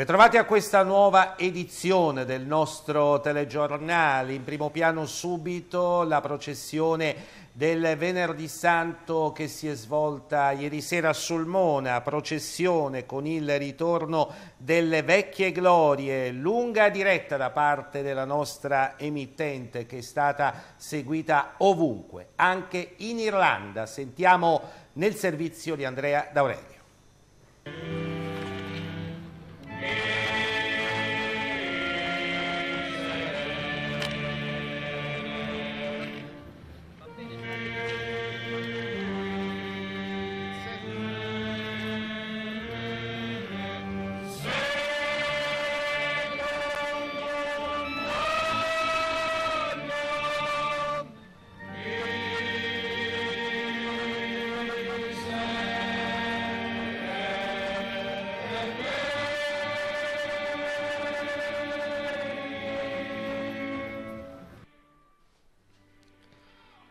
Bentrovati a questa nuova edizione del nostro telegiornale. In primo piano subito la processione del Venerdì Santo che si è svolta ieri sera a Sulmona, processione con il ritorno delle vecchie glorie, lunga diretta da parte della nostra emittente che è stata seguita ovunque, anche in Irlanda. Sentiamo nel servizio di Andrea D'Aurelio.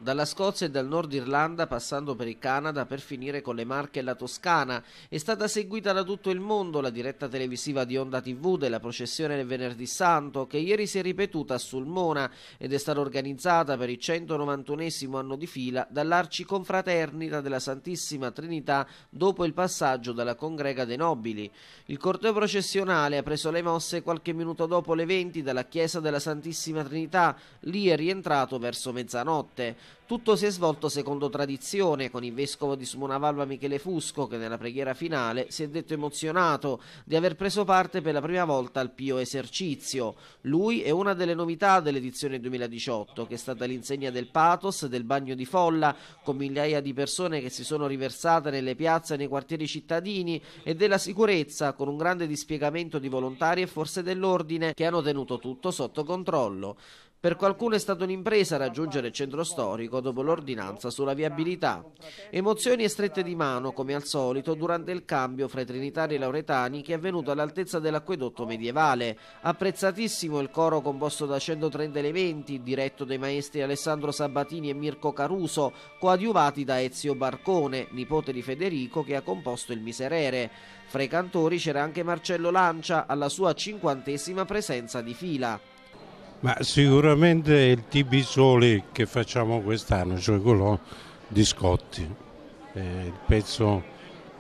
dalla Scozia e dal Nord Irlanda passando per il Canada per finire con le Marche e la Toscana. È stata seguita da tutto il mondo la diretta televisiva di Onda TV della processione del Venerdì Santo che ieri si è ripetuta a Sulmona ed è stata organizzata per il 191 anno di fila dall'Arciconfraternita della Santissima Trinità dopo il passaggio dalla Congrega dei Nobili. Il corteo processionale ha preso le mosse qualche minuto dopo le 20 dalla Chiesa della Santissima Trinità, lì è rientrato verso mezzanotte. Tutto si è svolto secondo tradizione, con il vescovo di Smonavalva Michele Fusco che nella preghiera finale si è detto emozionato di aver preso parte per la prima volta al Pio Esercizio. Lui è una delle novità dell'edizione 2018, che è stata l'insegna del pathos, del bagno di folla, con migliaia di persone che si sono riversate nelle piazze e nei quartieri cittadini, e della sicurezza, con un grande dispiegamento di volontari e forze dell'ordine che hanno tenuto tutto sotto controllo. Per qualcuno è stata un'impresa raggiungere il centro storico dopo l'ordinanza sulla viabilità. Emozioni e strette di mano, come al solito, durante il cambio fra i trinitari e i lauretani che è avvenuto all'altezza dell'acquedotto medievale. Apprezzatissimo il coro composto da 130 elementi, diretto dai maestri Alessandro Sabatini e Mirko Caruso, coadiuvati da Ezio Barcone, nipote di Federico che ha composto il Miserere. Fra i cantori c'era anche Marcello Lancia alla sua cinquantesima presenza di fila. Ma sicuramente il TB Soli che facciamo quest'anno, cioè quello di Scotti, è il pezzo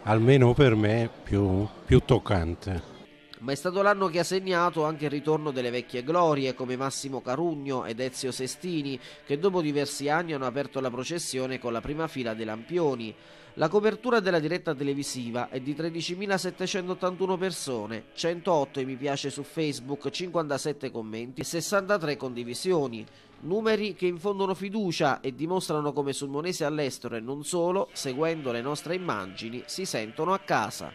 almeno per me più, più toccante. Ma è stato l'anno che ha segnato anche il ritorno delle vecchie glorie come Massimo Carugno ed Ezio Sestini, che dopo diversi anni hanno aperto la processione con la prima fila dei lampioni. La copertura della diretta televisiva è di 13.781 persone, 108 mi piace su Facebook, 57 commenti e 63 condivisioni. Numeri che infondono fiducia e dimostrano come sulmonesi all'estero e non solo, seguendo le nostre immagini, si sentono a casa.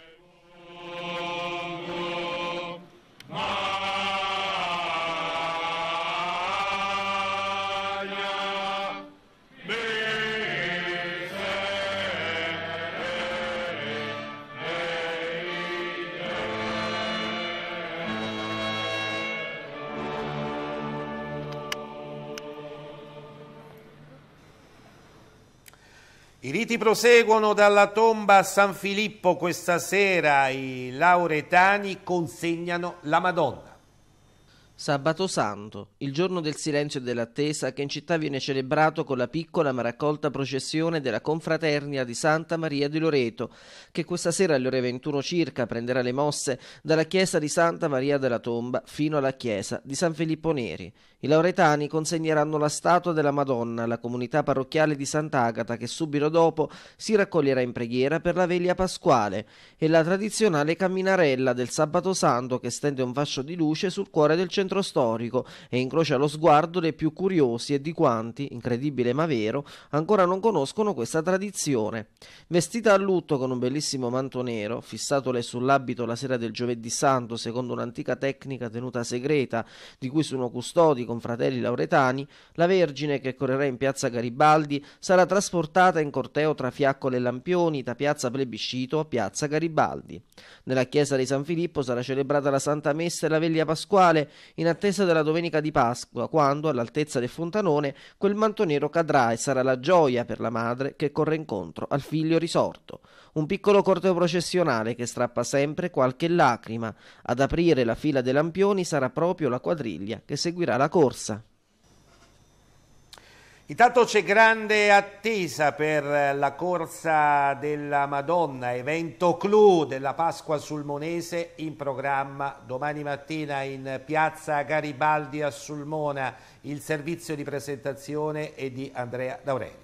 Riti proseguono dalla tomba a San Filippo questa sera, i lauretani consegnano la Madonna. Sabato Santo, il giorno del silenzio e dell'attesa che in città viene celebrato con la piccola ma raccolta processione della confraternia di Santa Maria di Loreto, che questa sera alle ore 21 circa prenderà le mosse dalla chiesa di Santa Maria della Tomba fino alla chiesa di San Filippo Neri. I lauretani consegneranno la statua della Madonna alla comunità parrocchiale di Sant'Agata che subito dopo si raccoglierà in preghiera per la veglia pasquale e la tradizionale camminarella del Sabato Santo che stende un fascio di luce sul cuore del centro centro storico e incrocia lo sguardo dei più curiosi e di quanti, incredibile ma vero, ancora non conoscono questa tradizione. Vestita a lutto con un bellissimo manto nero, fissatole sull'abito la sera del giovedì santo secondo un'antica tecnica tenuta segreta, di cui sono custodi con fratelli lauretani, la Vergine che correrà in piazza Garibaldi sarà trasportata in corteo tra fiaccole e lampioni da piazza Plebiscito a piazza Garibaldi. Nella chiesa di San Filippo sarà celebrata la Santa Messa e la Veglia Pasquale in attesa della domenica di Pasqua, quando, all'altezza del fontanone, quel manto nero cadrà e sarà la gioia per la madre che corre incontro al figlio risorto. Un piccolo corteo processionale che strappa sempre qualche lacrima. Ad aprire la fila dei lampioni sarà proprio la quadriglia che seguirà la corsa. Intanto c'è grande attesa per la Corsa della Madonna, evento clou della Pasqua Sulmonese in programma domani mattina in piazza Garibaldi a Sulmona, il servizio di presentazione è di Andrea D'Aurelio.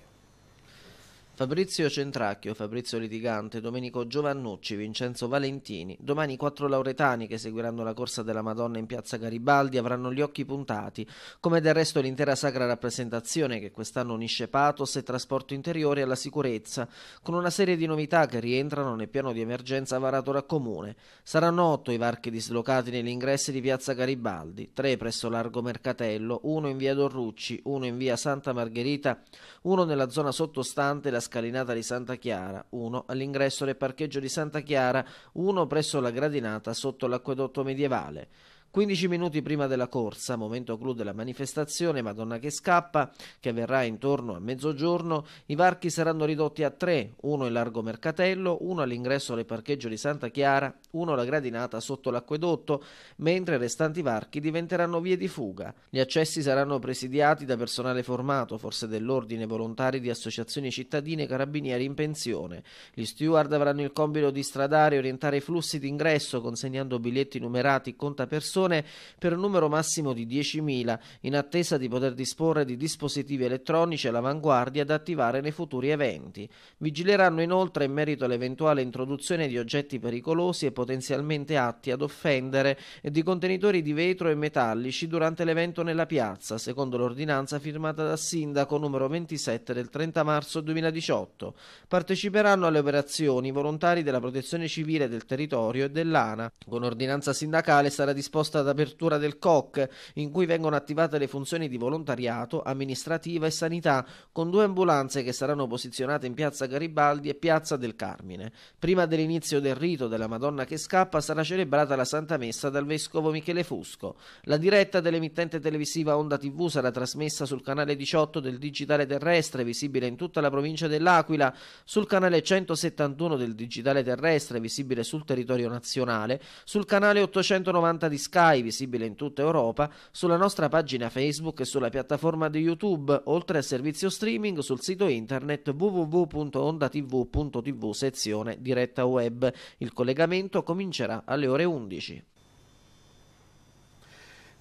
Fabrizio Centracchio, Fabrizio Litigante, Domenico Giovannucci, Vincenzo Valentini. Domani i quattro lauretani che seguiranno la corsa della Madonna in piazza Garibaldi avranno gli occhi puntati, come del resto l'intera sacra rappresentazione che quest'anno unisce patos e trasporto interiore alla sicurezza, con una serie di novità che rientrano nel piano di emergenza varato da comune. Saranno otto i varchi dislocati negli ingressi di piazza Garibaldi, tre presso Largo Mercatello, uno in via Dorrucci, uno in via Santa Margherita, uno nella zona sottostante la scalinata di Santa Chiara, uno all'ingresso del parcheggio di Santa Chiara, uno presso la gradinata sotto l'acquedotto medievale. 15 minuti prima della corsa, momento clou della manifestazione Madonna che scappa, che avverrà intorno a mezzogiorno, i varchi saranno ridotti a tre, uno in largo Mercatello, uno all'ingresso del parcheggio di Santa Chiara, uno alla gradinata sotto l'acquedotto, mentre i restanti varchi diventeranno vie di fuga. Gli accessi saranno presidiati da personale formato, forse dell'ordine, volontari di associazioni cittadine e carabinieri in pensione. Gli steward avranno il compito di stradare e orientare i flussi d'ingresso, consegnando biglietti numerati conta persone persone per un numero massimo di 10.000, in attesa di poter disporre di dispositivi elettronici all'avanguardia da attivare nei futuri eventi. Vigileranno inoltre in merito all'eventuale introduzione di oggetti pericolosi e potenzialmente atti ad offendere e di contenitori di vetro e metallici durante l'evento nella piazza, secondo l'ordinanza firmata dal sindaco numero 27 del 30 marzo 2018. Parteciperanno alle operazioni volontari della Protezione Civile del territorio e dell'ANA. Con ordinanza sindacale sarà disposta proposta d'apertura del COC, in cui vengono attivate le funzioni di volontariato, amministrativa e sanità, con due ambulanze che saranno posizionate in piazza Garibaldi e piazza del Carmine. Prima dell'inizio del rito della Madonna che scappa sarà celebrata la Santa Messa dal vescovo Michele Fusco. La diretta dell'emittente televisiva Onda TV sarà trasmessa sul canale 18 del digitale terrestre, visibile in tutta la provincia dell'Aquila, sul canale 171 del digitale terrestre, visibile sul territorio nazionale, sul canale 890 di Sky Sky, visibile in tutta Europa, sulla nostra pagina Facebook e sulla piattaforma di YouTube, oltre al servizio streaming sul sito internet www.ondatv.tv sezione diretta web. Il collegamento comincerà alle ore 11.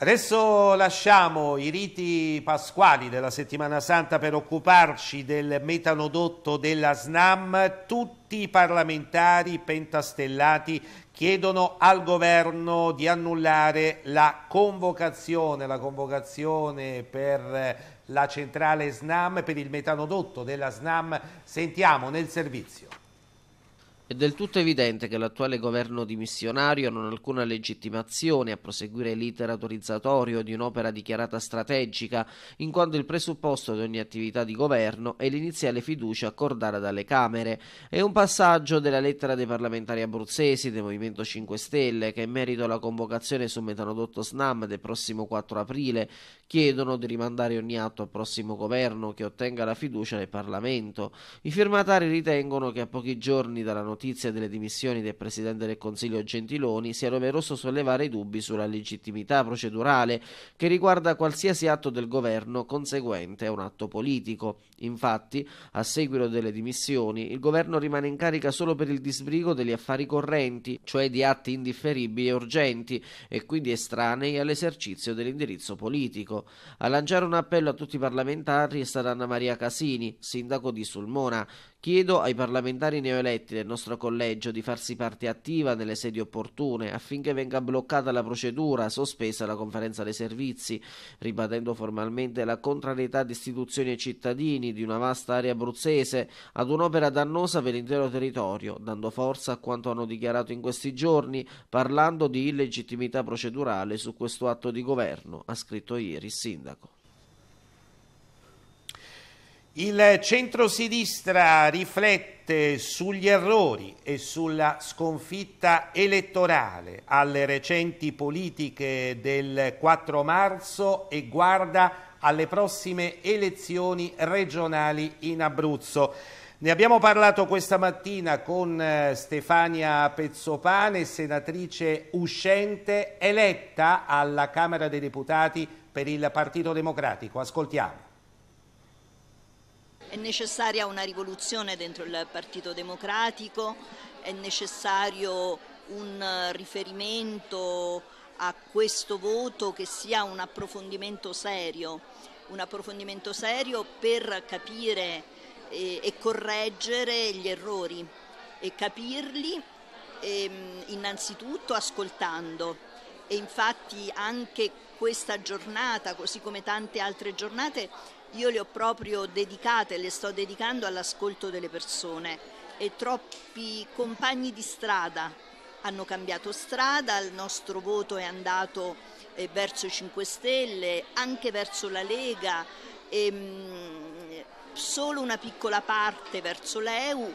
Adesso lasciamo i riti pasquali della settimana santa per occuparci del metanodotto della SNAM. Tutti i parlamentari pentastellati chiedono al governo di annullare la convocazione, la convocazione per la centrale SNAM, per il metanodotto della SNAM. Sentiamo nel servizio. È del tutto evidente che l'attuale governo dimissionario non ha alcuna legittimazione a proseguire l'iter autorizzatorio di un'opera dichiarata strategica, in quanto il presupposto di ogni attività di governo è l'iniziale fiducia accordata dalle Camere. È un passaggio della lettera dei parlamentari abruzzesi del Movimento 5 Stelle che in merito alla convocazione sul metanodotto SNAM del prossimo 4 aprile chiedono di rimandare ogni atto al prossimo governo che ottenga la fiducia del Parlamento. I firmatari ritengono che a pochi giorni dalla notizia notizia delle dimissioni del Presidente del Consiglio Gentiloni, sia doveroso sollevare i dubbi sulla legittimità procedurale che riguarda qualsiasi atto del governo conseguente a un atto politico. Infatti, a seguito delle dimissioni, il governo rimane in carica solo per il disbrigo degli affari correnti, cioè di atti indifferibili e urgenti e quindi estranei all'esercizio dell'indirizzo politico. A lanciare un appello a tutti i parlamentari è stata Anna Maria Casini, sindaco di Sulmona. Chiedo ai parlamentari neoeletti del nostro collegio di farsi parte attiva nelle sedi opportune affinché venga bloccata la procedura, sospesa la conferenza dei servizi, ribadendo formalmente la contrarietà di istituzioni e cittadini cittadini di una vasta area abruzzese ad un'opera dannosa per l'intero territorio, dando forza a quanto hanno dichiarato in questi giorni parlando di illegittimità procedurale su questo atto di governo, ha scritto ieri il sindaco. Il centro-sinistra riflette sugli errori e sulla sconfitta elettorale alle recenti politiche del 4 marzo e guarda alle prossime elezioni regionali in Abruzzo. Ne abbiamo parlato questa mattina con eh, Stefania Pezzopane, senatrice uscente, eletta alla Camera dei Deputati per il Partito Democratico. Ascoltiamo. È necessaria una rivoluzione dentro il Partito Democratico, è necessario un riferimento a questo voto che sia un approfondimento serio, un approfondimento serio per capire eh, e correggere gli errori e capirli eh, innanzitutto ascoltando e infatti anche questa giornata, così come tante altre giornate, io le ho proprio dedicate, le sto dedicando all'ascolto delle persone e troppi compagni di strada hanno cambiato strada, il nostro voto è andato eh, verso i 5 Stelle, anche verso la Lega, e, ehm, mh, solo una piccola parte verso l'EU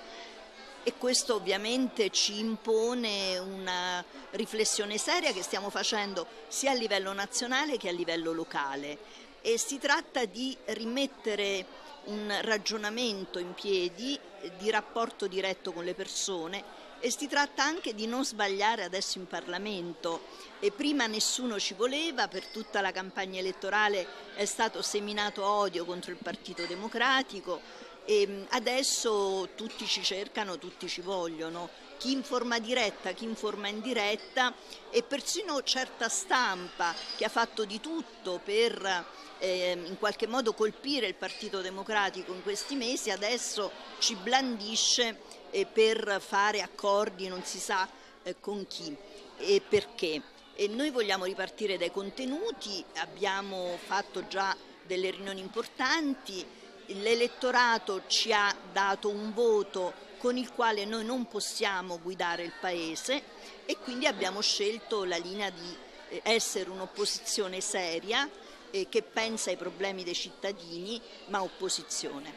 e questo ovviamente ci impone una riflessione seria che stiamo facendo sia a livello nazionale che a livello locale e si tratta di rimettere un ragionamento in piedi di rapporto diretto con le persone e si tratta anche di non sbagliare adesso in Parlamento. E prima nessuno ci voleva, per tutta la campagna elettorale è stato seminato odio contro il Partito Democratico e mm, adesso tutti ci cercano, tutti ci vogliono, chi in forma diretta, chi in forma indiretta e persino certa stampa che ha fatto di tutto per eh, in qualche modo colpire il Partito Democratico in questi mesi adesso ci blandisce per fare accordi non si sa eh, con chi e perché. E noi vogliamo ripartire dai contenuti, abbiamo fatto già delle riunioni importanti, l'elettorato ci ha dato un voto con il quale noi non possiamo guidare il Paese e quindi abbiamo scelto la linea di eh, essere un'opposizione seria eh, che pensa ai problemi dei cittadini ma opposizione.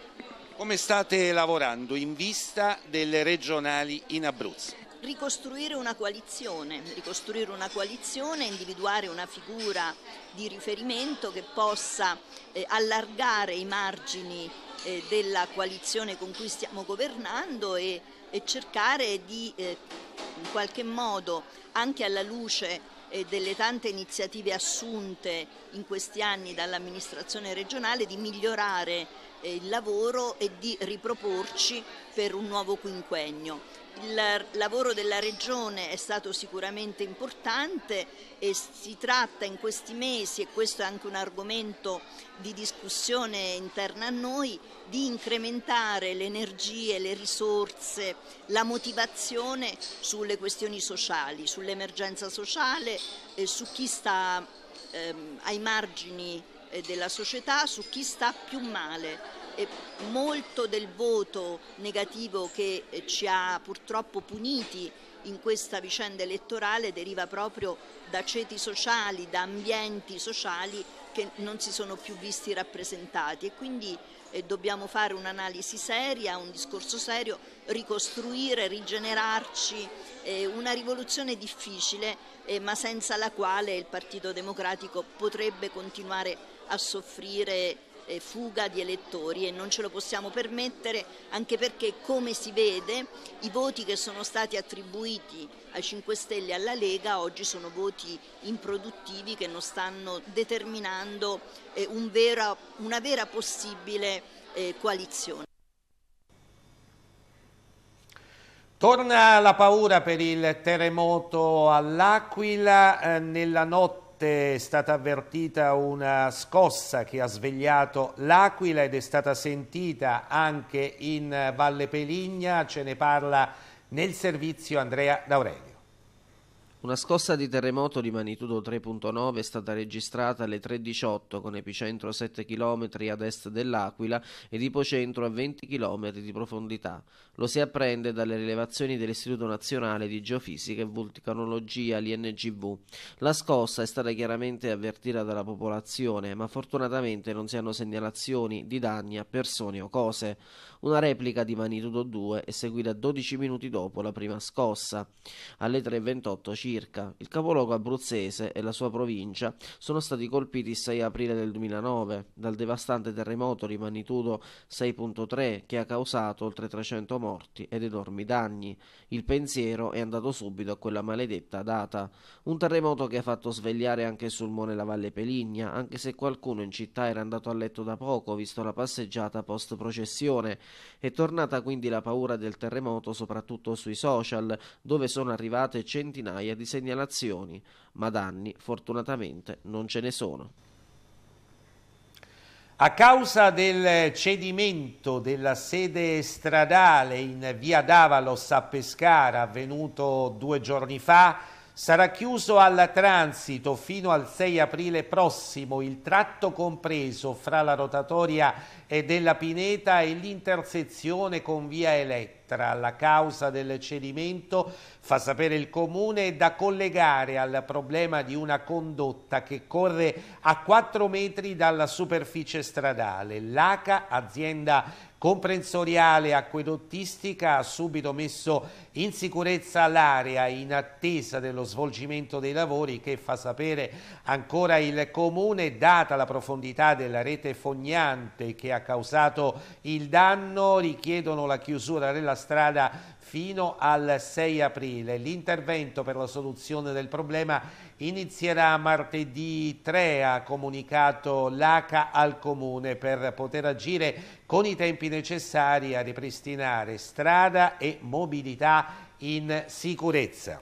Come state lavorando in vista delle regionali in Abruzzo? ricostruire una coalizione, ricostruire una coalizione, individuare una figura di riferimento che possa eh, allargare i margini eh, della coalizione con cui stiamo governando e, e cercare di eh, in qualche modo anche alla luce eh, delle tante iniziative assunte in questi anni dall'amministrazione regionale di migliorare il lavoro e di riproporci per un nuovo quinquennio. Il lavoro della Regione è stato sicuramente importante e si tratta in questi mesi, e questo è anche un argomento di discussione interna a noi, di incrementare le energie, le risorse, la motivazione sulle questioni sociali, sull'emergenza sociale, su chi sta ehm, ai margini della società su chi sta più male. E molto del voto negativo che eh, ci ha purtroppo puniti in questa vicenda elettorale deriva proprio da ceti sociali, da ambienti sociali che non si sono più visti rappresentati e quindi eh, dobbiamo fare un'analisi seria, un discorso serio, ricostruire, rigenerarci, eh, una rivoluzione difficile eh, ma senza la quale il Partito Democratico potrebbe continuare a a soffrire eh, fuga di elettori e non ce lo possiamo permettere anche perché come si vede i voti che sono stati attribuiti ai 5 Stelle e alla Lega oggi sono voti improduttivi che non stanno determinando eh, un vera, una vera possibile eh, coalizione. Torna la paura per il terremoto all'Aquila nella notte notte è stata avvertita una scossa che ha svegliato l'Aquila ed è stata sentita anche in Valle Peligna, ce ne parla nel servizio Andrea D'Aurelio. Una scossa di terremoto di magnitudo 3.9 è stata registrata alle 3.18 con epicentro 7 km ad est dell'Aquila ed ipocentro a 20 km di profondità. Lo si apprende dalle rilevazioni dell'Istituto Nazionale di Geofisica e Vulcanologia, l'INGV. La scossa è stata chiaramente avvertita dalla popolazione, ma fortunatamente non si hanno segnalazioni di danni a persone o cose. Una replica di magnitudo 2 è seguita 12 minuti dopo la prima scossa, alle 3.28 circa circa. Il capoluogo abruzzese e la sua provincia sono stati colpiti il 6 aprile del 2009 dal devastante terremoto di magnitudo 6.3 che ha causato oltre 300 morti ed enormi danni. Il pensiero è andato subito a quella maledetta data. Un terremoto che ha fatto svegliare anche Sulmone la Valle Peligna, anche se qualcuno in città era andato a letto da poco, visto la passeggiata post processione. È tornata quindi la paura del terremoto soprattutto sui social, dove sono arrivate centinaia di segnalazioni, ma danni fortunatamente non ce ne sono. A causa del cedimento della sede stradale in via Davalos a Pescara avvenuto due giorni fa, sarà chiuso al transito fino al 6 aprile prossimo il tratto compreso fra la rotatoria della Pineta e l'intersezione con via Elettrica. Elettra. La causa del cedimento, fa sapere il Comune, è da collegare al problema di una condotta che corre a 4 metri dalla superficie stradale. L'ACA, azienda comprensoriale acquedottistica ha subito messo in sicurezza l'area in attesa dello svolgimento dei lavori che fa sapere ancora il comune data la profondità della rete fognante che ha causato il danno richiedono la chiusura della strada fino al 6 aprile. L'intervento per la soluzione del problema inizierà martedì 3, ha comunicato l'ACA al Comune, per poter agire con i tempi necessari a ripristinare strada e mobilità in sicurezza.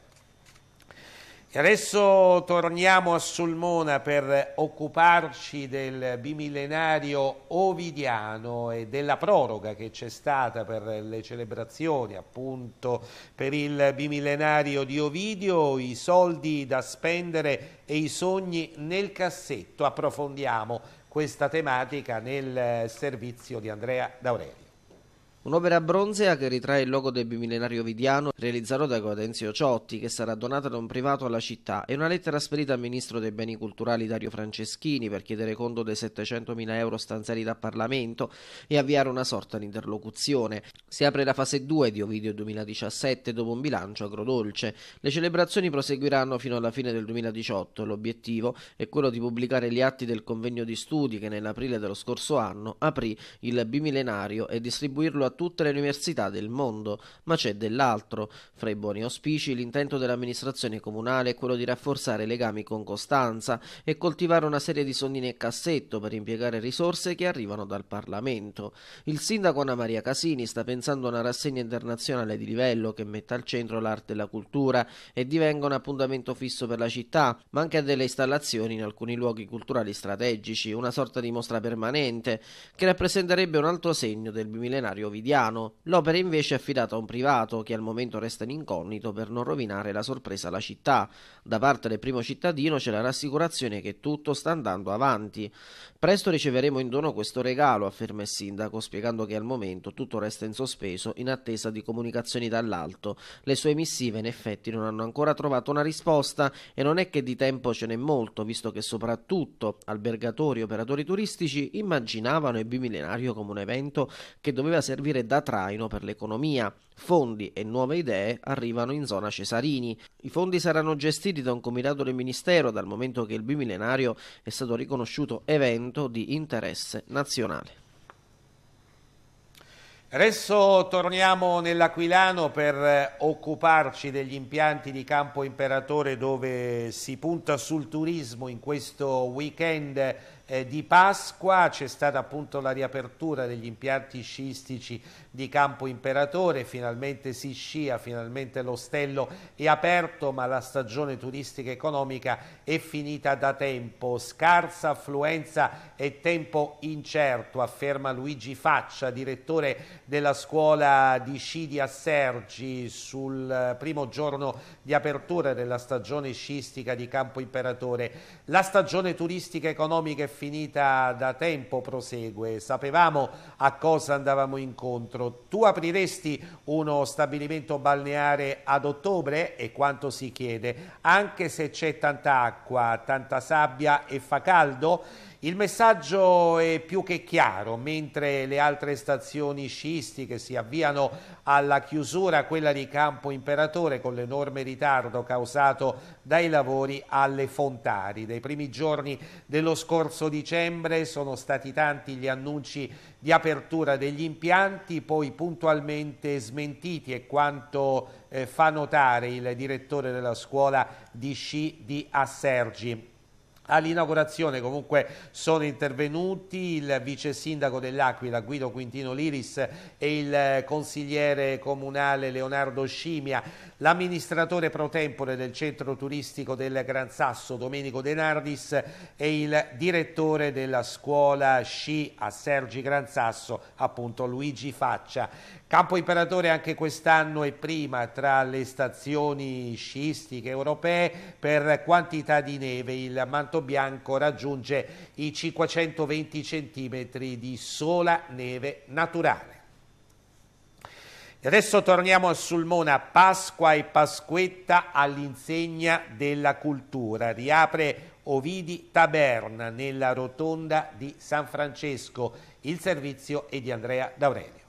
E adesso torniamo a Sulmona per occuparci del bimillenario ovidiano e della proroga che c'è stata per le celebrazioni appunto per il bimillenario di Ovidio, i soldi da spendere e i sogni nel cassetto. Approfondiamo questa tematica nel servizio di Andrea D'Aurelio. Un'opera bronzea che ritrae il logo del bimillenario vidiano realizzato da Gaudenzio Ciotti, che sarà donata da un privato alla città, e una lettera spedita al ministro dei beni culturali Dario Franceschini per chiedere conto dei 700.000 euro stanziati da Parlamento e avviare una sorta di interlocuzione. Si apre la fase 2 di Ovidio 2017 dopo un bilancio agrodolce. Le celebrazioni proseguiranno fino alla fine del 2018. L'obiettivo è quello di pubblicare gli atti del convegno di studi che nell'aprile dello scorso anno aprì il bimillenario e distribuirlo a tutte le università del mondo, ma c'è dell'altro. Fra i buoni auspici, l'intento dell'amministrazione comunale è quello di rafforzare i legami con Costanza e coltivare una serie di sondini e cassetto per impiegare risorse che arrivano dal Parlamento. Il sindaco Anna Maria Casini sta pensando a una rassegna internazionale di livello che metta al centro l'arte e la cultura e divenga un appuntamento fisso per la città, ma anche a delle installazioni in alcuni luoghi culturali strategici, una sorta di mostra permanente che rappresenterebbe un altro segno del bimillenario video quotidiano. L'opera invece è affidata a un privato che al momento resta in incognito per non rovinare la sorpresa alla città. Da parte del primo cittadino c'è la rassicurazione che tutto sta andando avanti. Presto riceveremo in dono questo regalo, afferma il sindaco, spiegando che al momento tutto resta in sospeso in attesa di comunicazioni dall'alto. Le sue missive in effetti non hanno ancora trovato una risposta e non è che di tempo ce n'è molto, visto che soprattutto albergatori e operatori turistici immaginavano il bimillenario come un evento che doveva servire servire da traino per l'economia. Fondi e nuove idee arrivano in zona Cesarini. I fondi saranno gestiti da un comitato del Ministero dal momento che il bimillenario è stato riconosciuto evento di interesse nazionale. Adesso torniamo nell'Aquilano per eh, occuparci degli impianti di Campo Imperatore dove si punta sul turismo in questo weekend eh, di Pasqua c'è stata appunto la riapertura degli impianti sciistici di Campo Imperatore, finalmente si scia, finalmente l'ostello è aperto, ma la stagione turistica economica è finita da tempo. Scarsa affluenza e tempo incerto, afferma Luigi Faccia, direttore della scuola di sci di Assergi, sul eh, primo giorno di apertura della stagione sciistica di Campo Imperatore. La stagione turistica economica è finita da tempo, prosegue. Sapevamo a cosa andavamo incontro nostro. Tu apriresti uno stabilimento balneare ad ottobre? E quanto si chiede? Anche se c'è tanta acqua, tanta sabbia e fa caldo? Il messaggio è più che chiaro, mentre le altre stazioni sciistiche si avviano alla chiusura, quella di Campo Imperatore con l'enorme ritardo causato dai lavori alle Fontari. Dai primi giorni dello scorso dicembre sono stati tanti gli annunci di apertura degli impianti, poi puntualmente smentiti e quanto eh, fa notare il direttore della scuola di sci di Assergi. All'inaugurazione comunque sono intervenuti il vice sindaco dell'Aquila Guido Quintino Liris e il consigliere comunale Leonardo Scimia, l'amministratore pro tempore del centro turistico del Gran Sasso Domenico De Nardis e il direttore della scuola sci a Sergi Gran Sasso appunto Luigi Faccia. Campo Imperatore anche quest'anno è prima tra le stazioni sciistiche europee per quantità di neve. Il manto bianco raggiunge i 520 cm di sola neve naturale. Adesso torniamo a Sulmona, Pasqua e Pasquetta all'insegna della cultura. Riapre Ovidi Taberna nella rotonda di San Francesco. Il servizio è di Andrea D'Aurelio.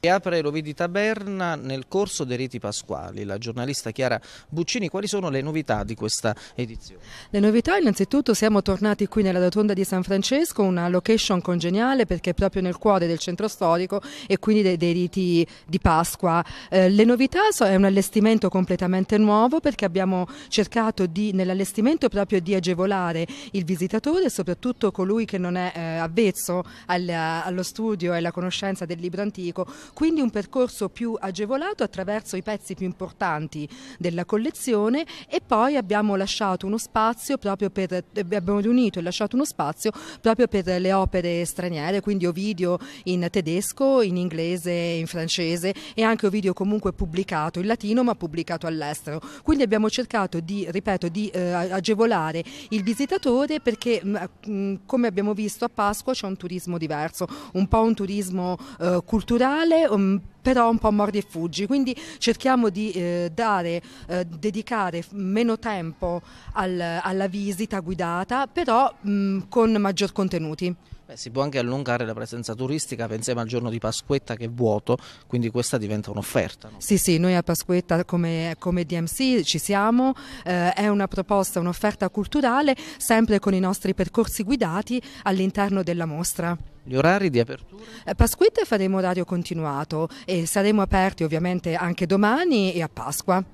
E apre l'Ovidi Taberna nel corso dei riti pasquali. La giornalista Chiara Buccini, quali sono le novità di questa edizione? Le novità innanzitutto siamo tornati qui nella rotonda di San Francesco, una location congeniale perché è proprio nel cuore del centro storico e quindi dei, dei riti di Pasqua. Eh, le novità sono un allestimento completamente nuovo perché abbiamo cercato di, nell'allestimento proprio di agevolare il visitatore soprattutto colui che non è eh, avvezzo al, allo studio e alla conoscenza del libro antico quindi un percorso più agevolato attraverso i pezzi più importanti della collezione e poi abbiamo lasciato uno spazio proprio per, eh, abbiamo riunito e lasciato uno spazio proprio per le opere straniere, quindi Ovidio in tedesco, in inglese, in francese e anche Ovidio comunque pubblicato in latino ma pubblicato all'estero. Quindi abbiamo cercato di, ripeto, di eh, agevolare il visitatore perché mh, mm, mm, come abbiamo visto a Pasqua c'è un turismo diverso, un po' un turismo eh, culturale um, però un po' mordi e fuggi, quindi cerchiamo di eh, dare, eh, dedicare meno tempo al, alla visita guidata, però mh, mm, con maggior contenuti. Beh, si può anche allungare la presenza turistica, pensiamo al giorno di Pasquetta che è vuoto, quindi questa diventa un'offerta. No? Sì, sì, noi a Pasquetta come, come DMC ci siamo, eh, è una proposta, un'offerta culturale, sempre con i nostri percorsi guidati all'interno della mostra. Gli orari di apertura? Eh, Pasquetta faremo orario continuato e saremo aperti ovviamente anche domani e a Pasqua.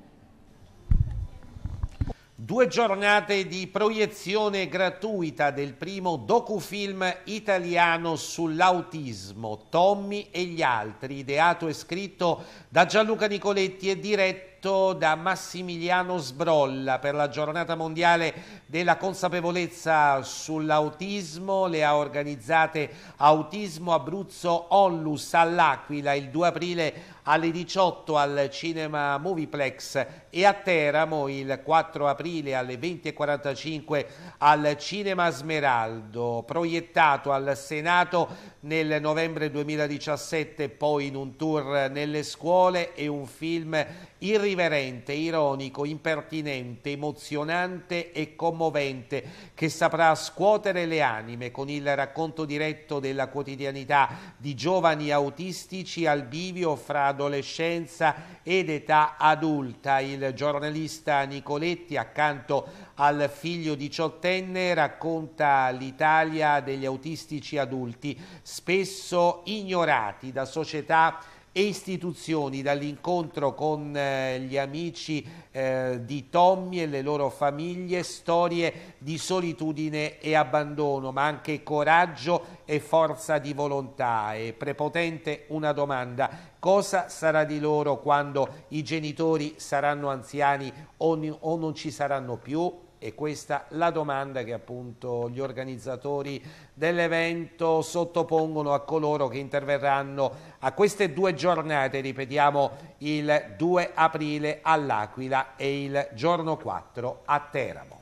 Due giornate di proiezione gratuita del primo docufilm italiano sull'autismo, Tommy e gli altri, ideato e scritto da Gianluca Nicoletti e diretto scritto da Massimiliano Sbrolla per la giornata mondiale della consapevolezza sull'autismo, le ha organizzate Autismo Abruzzo Onlus all'Aquila il 2 aprile alle 18 al Cinema Movieplex e a Teramo il 4 aprile alle 20.45 al Cinema Smeraldo, proiettato al Senato nel novembre 2017, poi in un tour nelle scuole e un film irriverente, ironico, impertinente, emozionante e commovente che saprà scuotere le anime con il racconto diretto della quotidianità di giovani autistici al bivio fra adolescenza ed età adulta. Il giornalista Nicoletti, accanto al figlio diciottenne, racconta l'Italia degli autistici adulti, spesso ignorati da società e istituzioni dall'incontro con eh, gli amici eh, di Tommy e le loro famiglie, storie di solitudine e abbandono, ma anche coraggio e forza di volontà. È prepotente una domanda, cosa sarà di loro quando i genitori saranno anziani o non ci saranno più? E questa la domanda che appunto gli organizzatori dell'evento sottopongono a coloro che interverranno a queste due giornate, ripetiamo il 2 aprile all'Aquila e il giorno 4 a Teramo.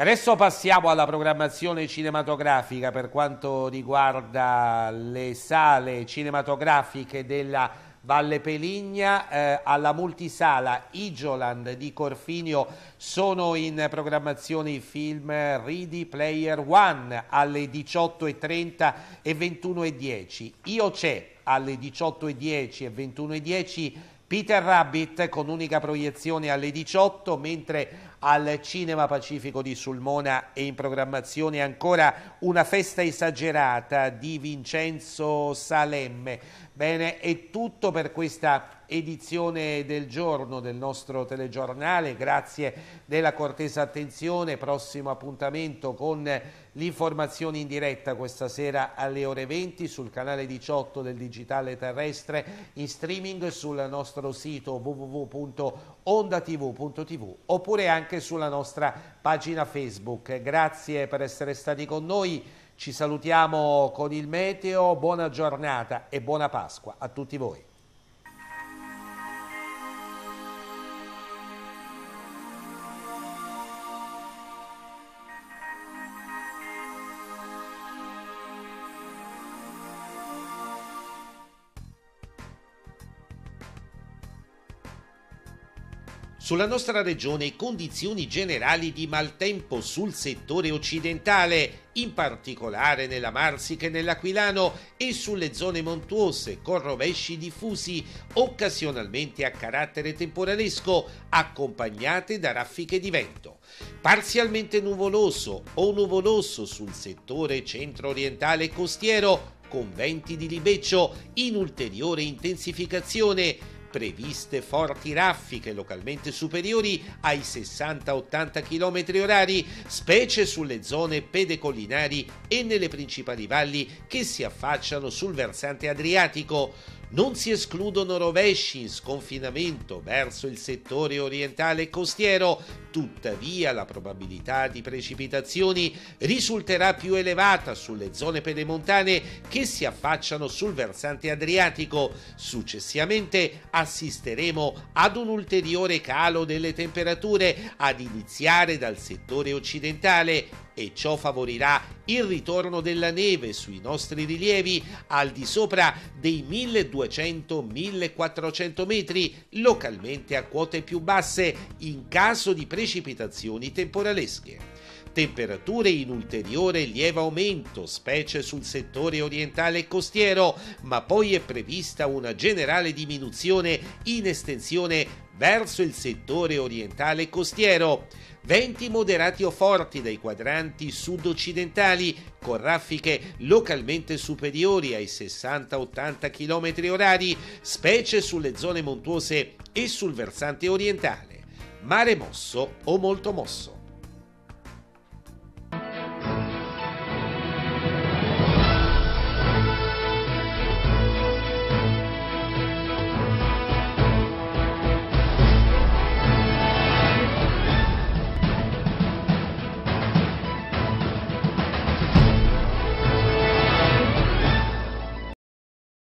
Adesso passiamo alla programmazione cinematografica per quanto riguarda le sale cinematografiche della Valle Peligna eh, alla multisala Igioland di Corfinio sono in programmazione i film Ready Player One alle 18.30 e 21.10 Io c'è alle 18.10 e 21.10 Peter Rabbit con unica proiezione alle 18, mentre al Cinema Pacifico di Sulmona è in programmazione ancora una festa esagerata di Vincenzo Salemme. Bene, è tutto per questa edizione del giorno del nostro telegiornale, grazie della cortesa attenzione, prossimo appuntamento con l'informazione in diretta questa sera alle ore 20 sul canale 18 del Digitale Terrestre, in streaming sul nostro sito www.ondatv.tv oppure anche sulla nostra pagina Facebook. Grazie per essere stati con noi. Ci salutiamo con il meteo, buona giornata e buona Pasqua a tutti voi. Sulla nostra regione condizioni generali di maltempo sul settore occidentale, in particolare nella Marsica e nell'Aquilano e sulle zone montuose con rovesci diffusi, occasionalmente a carattere temporalesco, accompagnate da raffiche di vento. Parzialmente nuvoloso o nuvoloso sul settore centro-orientale e costiero, con venti di libeccio in ulteriore intensificazione previste forti raffiche localmente superiori ai 60-80 km orari, specie sulle zone pedecollinari e nelle principali valli che si affacciano sul versante adriatico. Non si escludono rovesci in sconfinamento verso il settore orientale e costiero Tuttavia la probabilità di precipitazioni risulterà più elevata sulle zone pedemontane che si affacciano sul versante adriatico. Successivamente assisteremo ad un ulteriore calo delle temperature ad iniziare dal settore occidentale e ciò favorirà il ritorno della neve sui nostri rilievi al di sopra dei 1200-1400 metri, localmente a quote più basse in caso di precipitazioni precipitazioni temporalesche. Temperature in ulteriore lieve aumento, specie sul settore orientale e costiero, ma poi è prevista una generale diminuzione in estensione verso il settore orientale e costiero. Venti moderati o forti dai quadranti sud-occidentali, con raffiche localmente superiori ai 60-80 km orari, specie sulle zone montuose e sul versante orientale mare mosso o molto mosso.